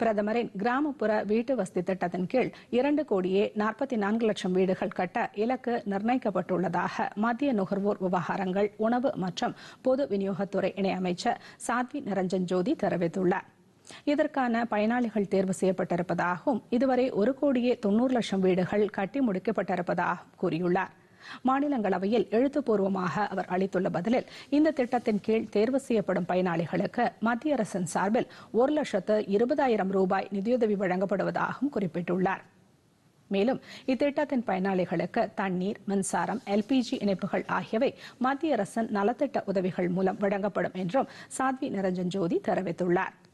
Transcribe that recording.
பிரதமரின் கிராமப்புற வீட்டு வசதி திட்டத்தின் கீழ் இரண்டு கோடியே நாற்பத்தி நான்கு லட்சம் வீடுகள் கட்ட இலக்கு நிர்ணயிக்கப்பட்டுள்ளதாக மத்திய நுகர்வோர் விவகாரங்கள் உணவு மற்றும் பொது விநியோகத்துறை இணையமைச்சர் சாத்வி நிரஞ்சன் ஜோதி தெரிவித்துள்ளார் இதற்கான பயனாளிகள் தேர்வு செய்யப்பட்டிருப்பதாகவும் இதுவரை ஒரு கோடியே தொன்னூறு லட்சம் வீடுகள் கட்டி முடிக்கப்பட்டிருப்பதாகவும் கூறியுள்ளாா் மாநிலங்களவையில் எழுத்துப்பூர்வமாக அவர் அளித்துள்ள பதிலில் இந்த திட்டத்தின் கீழ் தேர்வு செய்யப்படும் பயனாளிகளுக்கு மத்திய அரசின் சார்பில் ஒரு லட்சத்து இருபதாயிரம் ரூபாய் நிதியுதவி வழங்கப்படுவதாகவும் குறிப்பிட்டுள்ளார் மேலும் இத்திட்டத்தின் பயனாளிகளுக்கு தண்ணீர் மின்சாரம் எல்பிஜி இணைப்புகள் ஆகியவை மத்திய அரசின் நலத்திட்ட உதவிகள் மூலம் வழங்கப்படும் என்றும் சாத்வி நிரஞ்சன் ஜோதி தெரிவித்துள்ளார்